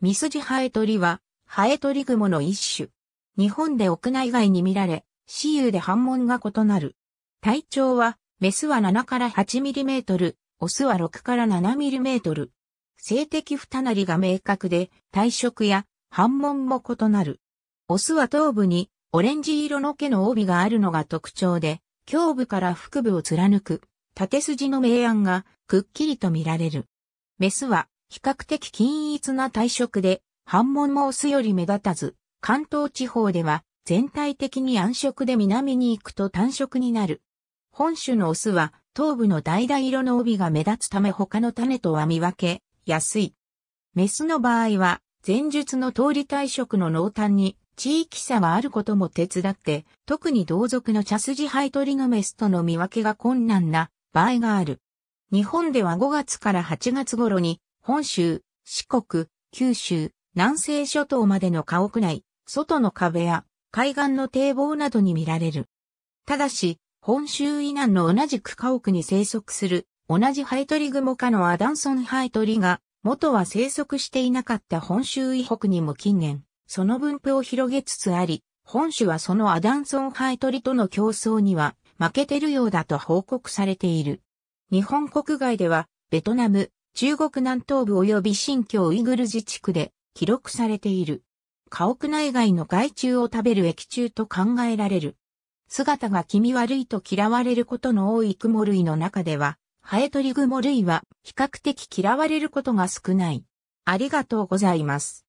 ミスジハエトリは、ハエトリグモの一種。日本で屋内外に見られ、雌雄で反問が異なる。体長は、メスは7から8ミリメートル、オスは6から7ミリメートル。性的二なりが明確で、体色や反問も異なる。オスは頭部にオレンジ色の毛の帯があるのが特徴で、胸部から腹部を貫く、縦筋の明暗がくっきりと見られる。メスは比較的均一な体色で、半門もオスより目立たず、関東地方では全体的に暗色で南に行くと単色になる。本種のオスは頭部の橙色の帯が目立つため他の種とは見分け、安い。メスの場合は、前述の通り体色の濃淡に地域差があることも手伝って、特に同族の茶筋ハイトリのメスとの見分けが困難な場合がある。日本では5月から8月頃に本州、四国、九州、南西諸島までの家屋内、外の壁や海岸の堤防などに見られる。ただし、本州以南の同じく家屋に生息する、同じハエトリグモ科のアダンソンハエトリが、元は生息していなかった本州以北にも近年、その分布を広げつつあり、本州はそのアダンソンハエトリとの競争には負けてるようだと報告されている。日本国外では、ベトナム、中国南東部及び新疆ウイグル自治区で記録されている。家屋内外の害虫を食べる液虫と考えられる。姿が気味悪いと嫌われることの多いクモ類の中では、ハエトリグモ類は比較的嫌われることが少ない。ありがとうございます。